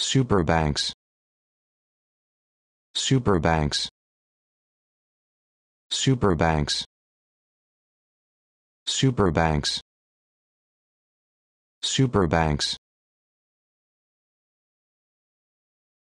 Superbanks. Superbanks. Superbanks. Superbanks. Superbanks.